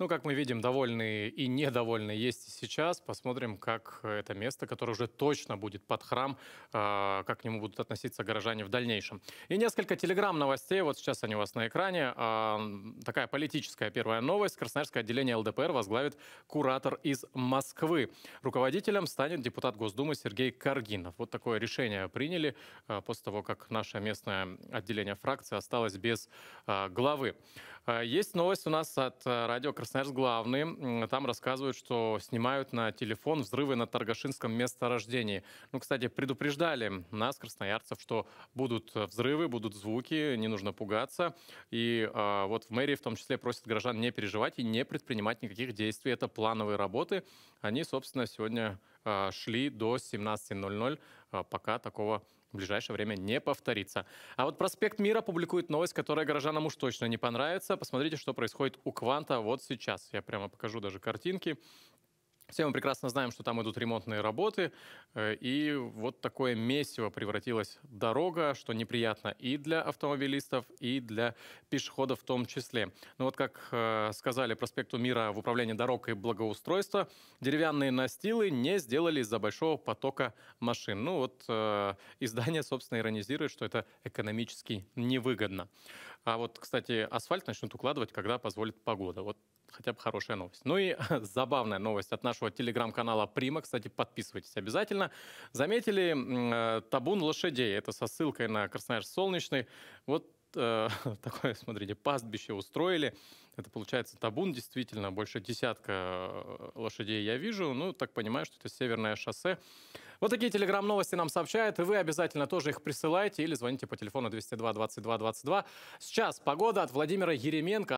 Ну, как мы видим, довольные и недовольные есть и сейчас. Посмотрим, как это место, которое уже точно будет под храм, а, как к нему будут относиться горожане в дальнейшем. И несколько телеграм-новостей, вот сейчас они у вас на экране. А, такая политическая первая новость. Красноярское отделение ЛДПР возглавит куратор из Москвы. Руководителем станет депутат Госдумы Сергей Каргинов. Вот такое решение приняли а, после того, как наше местное отделение фракции осталось без главы. А, есть новость у нас от э, радио «Красноярск главный». Там рассказывают, что снимают на телефон взрывы на Таргашинском месторождении. Ну, кстати, предупреждали нас, красноярцев, что будут э, взрывы, будут звуки, не нужно пугаться. И э, вот в мэрии в том числе просят граждан не переживать и не предпринимать никаких действий. Это плановые работы. Они, собственно, сегодня а, шли до 17.00, а, пока такого в ближайшее время не повторится. А вот «Проспект мира» публикует новость, которая горожанам уж точно не понравится. Посмотрите, что происходит у «Кванта» вот сейчас. Я прямо покажу даже картинки. Все мы прекрасно знаем, что там идут ремонтные работы, э, и вот такое месиво превратилась дорога, что неприятно и для автомобилистов, и для пешеходов в том числе. Но ну вот как э, сказали проспекту Мира в Управлении дорог и благоустройства, деревянные настилы не сделали из-за большого потока машин. Ну вот э, издание, собственно, иронизирует, что это экономически невыгодно. А вот, кстати, асфальт начнут укладывать, когда позволит погода. Вот хотя бы хорошая новость. Ну и забавная новость от нашего телеграм-канала «Прима». Кстати, подписывайтесь обязательно. Заметили э, табун лошадей. Это со ссылкой на Красноярск Солнечный. Вот э, такое, смотрите, пастбище устроили. Это получается табун, действительно, больше десятка э, лошадей я вижу. Ну, так понимаю, что это северное шоссе. Вот такие телеграм-новости нам сообщают, и вы обязательно тоже их присылайте или звоните по телефону 202 22 22. Сейчас погода от Владимира Еременко.